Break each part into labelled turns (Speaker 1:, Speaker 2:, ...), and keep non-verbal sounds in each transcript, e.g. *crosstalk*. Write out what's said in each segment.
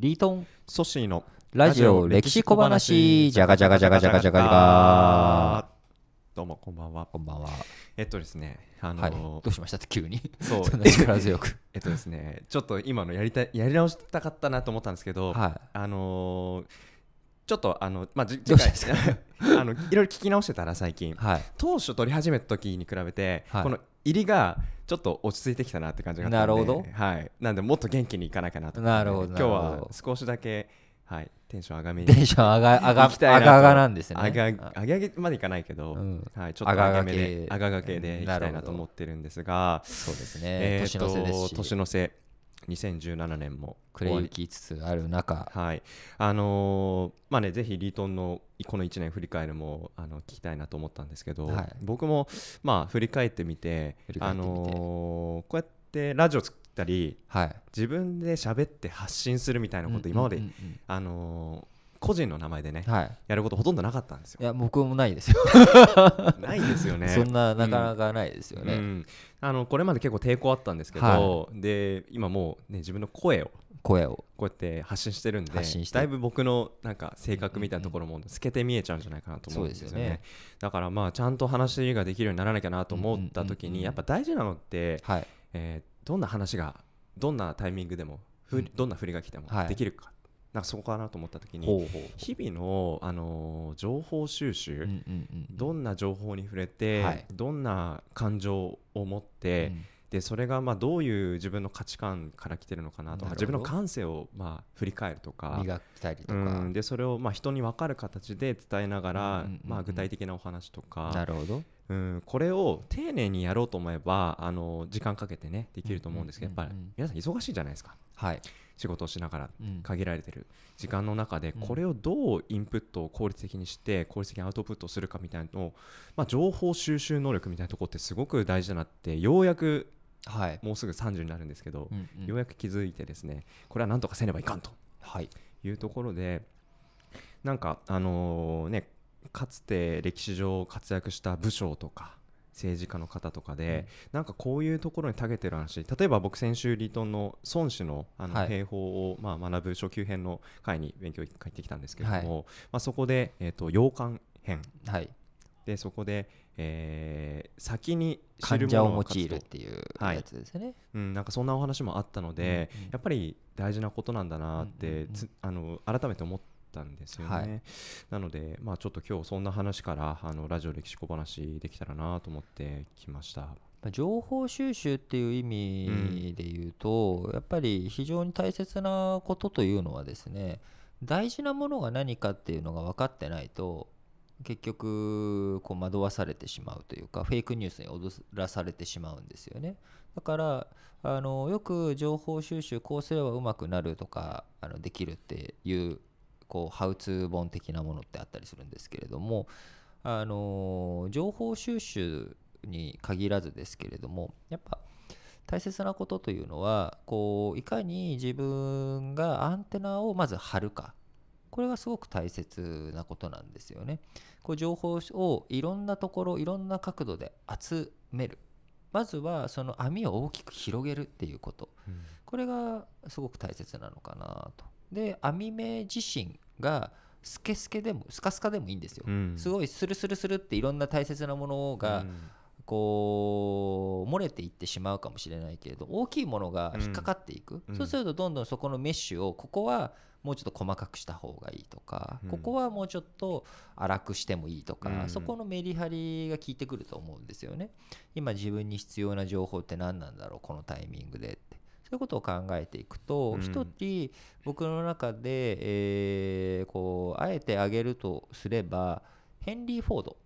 Speaker 1: リートンソシーのラジオ歴史小話じゃがじゃがじゃがじゃがじゃがじゃがどうもこんばんはこんばんはえっとですね
Speaker 2: あのーはい、ど
Speaker 1: うしましたって急にそう *laughs* そんな力強く *laughs* えっとですねちょっと今のやりたいやり直したかったなと思ったんですけど、はい、あのーちょっとあの、まあ、次回 *laughs* あのいろいろ聞き直してたら最近、はい、当初撮り始めた時に比べて、はい、この入りがちょっと落ち着いてきたなって感じがなるほど、はい、なんでもっと元気にいかなきゃなとなるほど今日は少しだけ、はい、テンション上がめテンション上が上がきがい上がなんですね上が上げげまでいかないけど、うん、はい、ちょっと上がめで上ががけでいきたいなと思ってるんですがそうですね、えー、年の瀬ですし年の瀬2017年も暮れ行きつつある中、はいあのー、まあね、ぜひリートンのこの1年振り返るもあの聞きたいなと思ったんですけど、はい、僕も、まあ、振り返ってみてあのー、こうやってラジオ作ったり、はい、自分で喋って発信するみたいなこと今まで、あのー個人の名前でね、はい、やることほとんどなかったんですよいや僕もないですよ *laughs* ないですよねそんななかなかないですよね、うんうん、あのこれまで結構抵抗あったんですけど、はい、で今もう、ね、自分の声を声をこうやって発信してるんでだいぶ僕のなんか性格みたいなところも透けて見えちゃうんじゃないかなと思うんですよね、ね、だからまあちゃんと話ができるようにならなきゃなと思った時にやっぱ大事なのって、はい、えー、どんな話がどんなタイミングでもふ、うん、どんな振りが来てもできるかなんかそこかなと思った時に日々の、あのー、情報収集、うんうんうんどんな情報に触れて、はい、どんな感情を持って、うん、でそれがまあどういう自分の価値観から来てるのかなとか自分の感性をまあ振り返るとか磨きたりとか、うん、でそれをまあ人に分かる形で伝えながら、まあ、具体的なお話とか。なるほどうん、これを丁寧にやろうと思えばあの時間かけてねできると思うんですけど、やっぱり皆さん忙しいじゃないですか、はい、仕事をしながら限られてる時間の中でこれをどうインプットを効率的にして効率的にアウトプットするかみたいなのを、まあ、情報収集能力みたいなところってすごく大事だなってようやくはい、もうすぐ30になるんですけど、うんうん、ようやく気づいてですねこれはなんとかせねばいかんと、はい、いうところでなんかあのねかつて歴史上活躍した武将とか政治家の方とかで、うん、なんかこういうところに長けてる話例えば僕先週離島の孫子のあの兵法を、まあ、学ぶ初級編の会に勉強に帰ってきたんですけれども、はい、まあ、そこで、えーと、洋館編、はい、でそこで、えー、先に知るを用いるっていうやつですね、はい、うん、なんかそんなお話もあったので、うんうん、やっぱり大事なことなんだなって、うんうん、あの改めて思って。ったんですよね、はい、なので、まあ、ちょっと今日そんな話からあのラジオ歴史小話できたらなと思ってきました。
Speaker 2: 情報収集っていう意味で言うと、うん、やっぱり非常に大切なことというのはですね大事なものが何かっていうのが分かってないと結局こう惑わされてしまうというかフェイクニュースに踊らされてしまうんですよねだからあのよく情報収集こうすればうまくなるとかあのできるっていうこうハウツー本的なものってあったりするんですけれどもあの情報収集に限らずですけれどもやっぱ大切なことというのはこういかに自分がアンテナをまず張るかこれがすごく大切なことなんですよね。こう情報をいろんなところいろんな角度で集めるまずはその網を大きく広げるっていうこと、うん、これがすごく大切なのかなとで網目自身がスケスケでもスカスカでもいいんですよ、うん、すごいスルスルスルっていろんな大切なものが、こう漏れていってしまうかもしれないけれど大きいものが引っかかっていく、うん、そうするとどんどんそこのメッシュをここはもうちょっと細かくした方がいいとか、うん、ここはもうちょっと粗くしてもいいとか、うん、そこのメリハリが効いてくると思うんですよね。今自分に必要な情報って何なんだろうこのタイミングでということを考えていくと、一、うん、人僕の中で、えー、こうあえて挙げるとすればヘンリー・フォード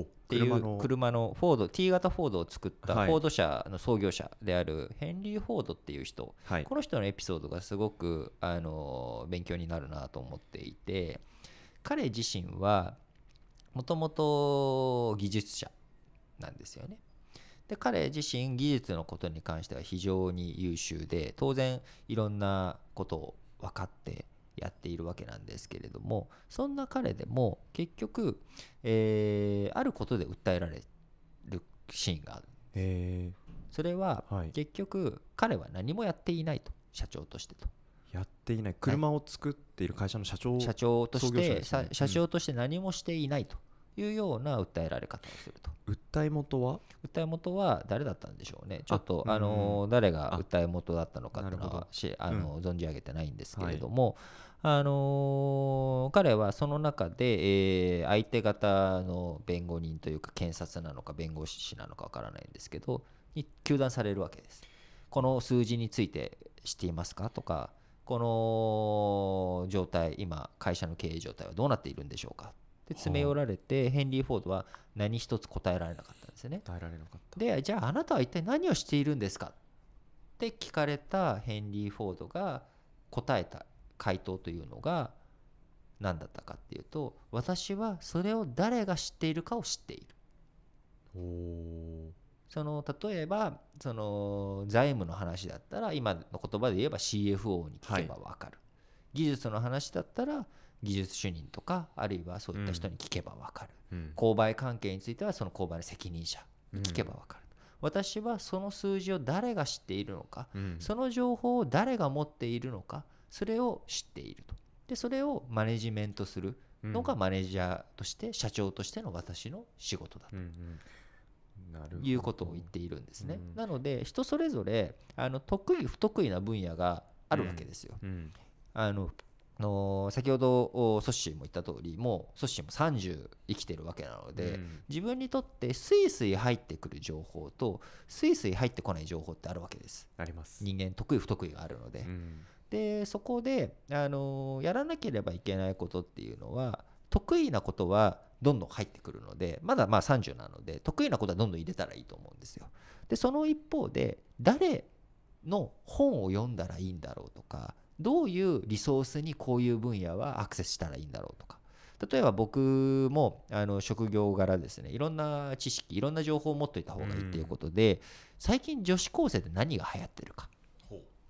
Speaker 2: っていう車のフォード T 型フォードを作ったフォード社の創業者であるヘンリー・フォードっていう人、はい、この人のエピソードがすごくあの勉強になるなと思っていて彼自身はもともと技術者なんですよね。で彼自身技術のことに関しては非常に優秀で当然いろんなことを分かってやっているわけなんですけれどもそんな彼でも結局、えー、あることで訴えられるシーンがある。えー、それは結局彼は何もやっていないと社長とし
Speaker 1: てと。やっていない車を作っている会社の社長、社長として、社長と
Speaker 2: して何もして
Speaker 1: いないというような訴えられ方をすると訴え元は訴え
Speaker 2: 元は誰だったんでしょうねちょっとあの誰が訴え元だったのかというのはあの、存じ上げてないんですけれども、あの彼はその中で、え相手方の弁護人というか検察なのか弁護士なのかわからないんですけどに糾弾されるわけです。この数字について知っていますかとかこの状態今会社の経営状態はどうなっているんでしょうかで詰め寄られて、ヘンリー・フォードは何一つ答えられなかったんですよね。答えられなかったでじゃああなたは一体何をしているんですかって聞かれたヘンリー・フォードが答えた回答というのが何だったかっていうと私はそれを誰が知っているかを知っている。その例えばその財務の話だったら今の言葉で言えば CFO に聞けば分かる、技術の話だったら技術主任とかあるいはそういった人に聞けば分かる、うん、購買関係についてはその購買の責任者に聞けば分かる、うん、私はその数字を誰が知っているのか、うん、その情報を誰が持っているのかそれを知っているとでそれをマネジメントするのがマネージャーとして社長としての私の仕事だと。いうことを言っているんですね、なので人それぞれあの得意不得意な分野があるわけですよ、うんあのの先ほどソッシーも言った通りもうソッシーも30生きてるわけなので、うん、自分にとってスイスイ入ってくる情報とスイスイ入ってこない情報ってあるわけですあります人間得意不得意があるので、うん、でそこで、あのやらなければいけないことっていうのは得意なことはどんどん入ってくるのでまだまあ30なので得意なことはどんどん入れたらいいと思うんですよでその一方で誰の本を読んだらいいんだろうとかどういうリソースにこういう分野はアクセスしたらいいんだろうとか例えば僕もあの職業柄ですねいろんな知識いろんな情報を持っといた方がいいっていうことで、最近女子高生で何が流行ってるか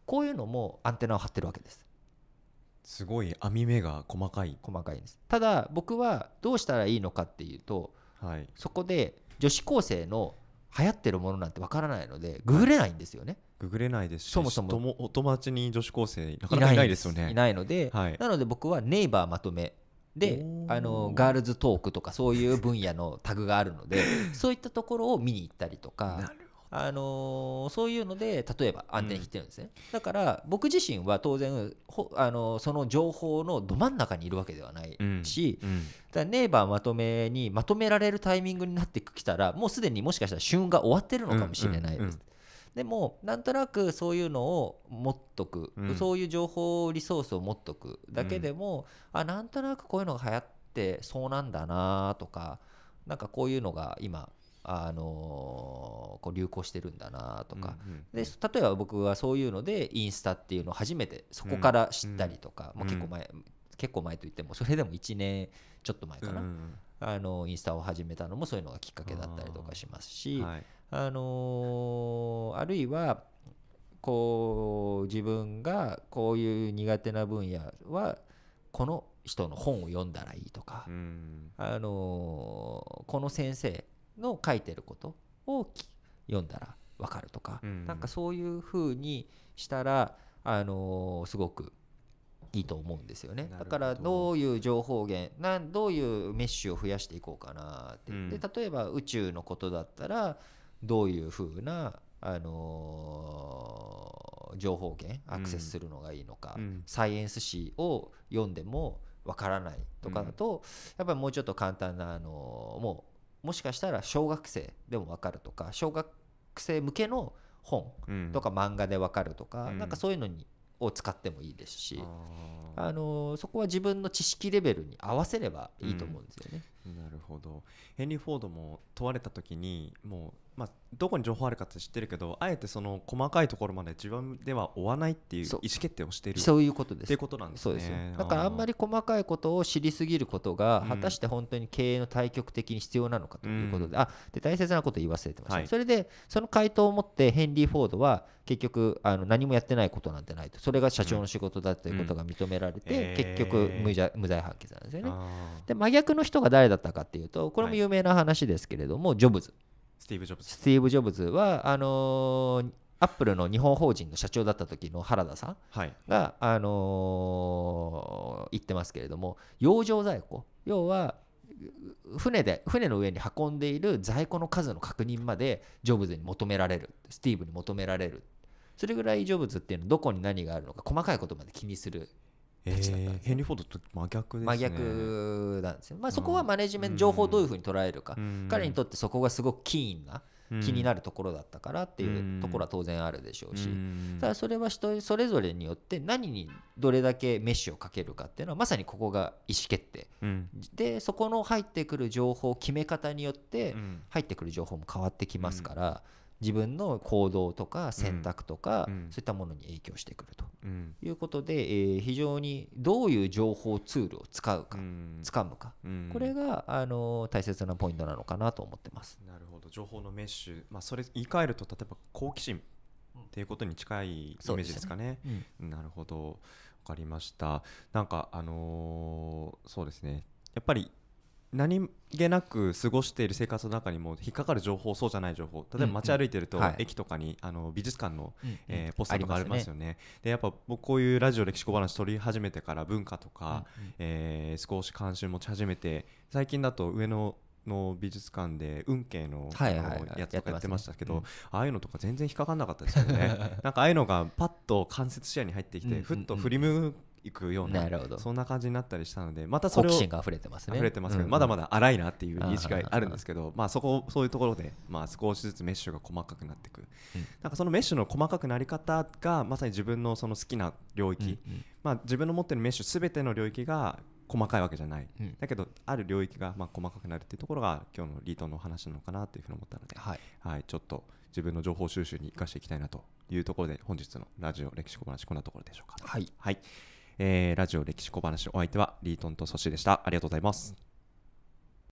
Speaker 2: こういうのもアンテナを張って
Speaker 1: るわけですすごい網
Speaker 2: 目が細かい細かいですただ僕はどうしたらいいのかっていうと、はい、そこで女子高生の流行ってるものなんてわからないのでググれないんですよね、はいググれないですしそもそもお友達に女子高生なかなかいないですよねいないので、はい、なので僕はネイバーまとめであのガールズトークとかそういう分野のタグがあるので *laughs* そういったところを見に行ったりとか。あのー、そういうので例えば安定にってるんですね、うん、だから僕自身は当然あのー、その情報のど真ん中にいるわけではないし、うんうん、だネイバーまとめにまとめられるタイミングになってきたらもうすでにもしかしたら旬が終わってるのかもしれないです。うんうんうんでもなんとなくそういうのを持っとく、うん、そういう情報リソースを持っとくだけでも、うん、あなんとなくこういうのが流行ってそうなんだなとかなんかこういうのが今あのー、こう流行してるんだなとか、うんうんうん、で例えば僕はそういうのでインスタっていうのを初めてそこから知ったりとか、うんうん、まあ、結構前、うん、結構前といってもそれでも1年ちょっと前かな、うんうん、あのインスタを始めたのもそういうのがきっかけだったりとかしますし、はい、あのー、あるいはこう自分がこういう苦手な分野はこの人の本を読んだらいいとか、あのー、この先生の書いてることを読んだら分かるとか、うん、なんかそういうふうにしたら、あのー、すごくいいと思うんですよねだからどういう情報源なんどういうメッシュを増やしていこうかなって、うん、で例えば宇宙のことだったらどういうふうな、あのー、情報源アクセスするのがいいのか、うん、サイエンス誌を読んでもわからないとかだと、うん、やっぱりもうちょっと簡単な、あのー、もうもしかしたら小学生でもわかるとか小学生向けの本とか漫画でわかるとか、うん、なんかそういうのにを使ってもいいですし、あのそこは自分の知識レベルに合わせればいいと思うんですよね。
Speaker 1: うん、なるほどヘンリー・フォードも問われた時にもまあ、どこに情報あるかって知ってるけどあえてその細かいところまで自分では追わないっていう意思決定をしているそういうことですっていうことなんですねですだからあんまり細かいことを知りすぎることが果た
Speaker 2: して本当に経営の対極的に必要なのかということでうん、あで大切なこと言い忘れてました、はい、それでその回答を持ってヘンリー・フォードは結局あの何もやってないことなんてないとそれが社長の仕事だということが認められて、結局無罪無罪判決なんですよねで真逆の人が誰だったかっていうとこれも有名な話ですけれども、ジョブズスティーブ・ジョブズスティーブ・ジョブズはあのーアップルの日本法人の社長だった時の原田さんが、はい、あのー、言ってますけれども洋上在庫要は船で船の上に運んでいる在庫の数の確認までジョブズに求められるスティーブに求められるそれぐらいジョブズっていうのはどこに何があるのか細かいことまで気にするえー、ヘンリー・フォードと真逆です、ね、真逆なんですよ、まあ、そこはマネジメント情報をどういうふうに捉えるか、うん、彼にとってそこがすごくキーンな、気になるところだったからっていうところは当然あるでしょうし、うん、ただそれは人それぞれによって何にどれだけメッシュをかけるかっていうのはまさにここが意思決定、でそこの入ってくる情報決め方によって入ってくる情報も変わってきますから。自分の行動とか選択とか、うん、そういったものに影響してくるということで、えー、非常にどういう情報ツールを使うか、うん、掴むか、これが、あの大切なポイントなのかなと思ってま
Speaker 1: す。なるほど情報のメッシュ、まあ、それ言い換えると例えば好奇心っていうことに近いイメージですかね。ねうん、なるほど分かりましたなんかあのー、そうですねやっぱり何気なく過ごしている生活の中にも引っかかる情報そうじゃない情報例えば街歩いてると、駅とかに、あの美術館の、えポスターとかありますよね、でやっぱ僕こういうラジオ歴史小話取り始めてから文化とか、え少し関心持ち始めて最近だと上野の美術館で運慶のやつとかやってましたけど、ああいうのとか全然引っかかんなかったですよね *laughs* なんかああいうのがパッと間接視野に入ってきて、ふっと振り向いくようなそんな感じになったりしたのでまたそれを好奇心が溢れてますね溢れてますけど、まだまだ荒いなっていう認識があるんですけどまあそこそういうところでまあ少しずつメッシュが細かくなっていく、なんかそのメッシュの細かくなり方がまさに自分のその好きな領域、まあ自分の持ってるメッシュすべての領域が細かいわけじゃない、うん、だけどある領域がまあ細かくなるっていうところが今日のリートの話なのかなというふうに思ったので、はい、はい、ちょっと自分の情報収集に生かしていきたいなというところで本日のラジオ歴史小話こんなところでしょうか。はい、はいえー、ラジオ歴史小話お相手はリートンとソシでした。ありがとうございます。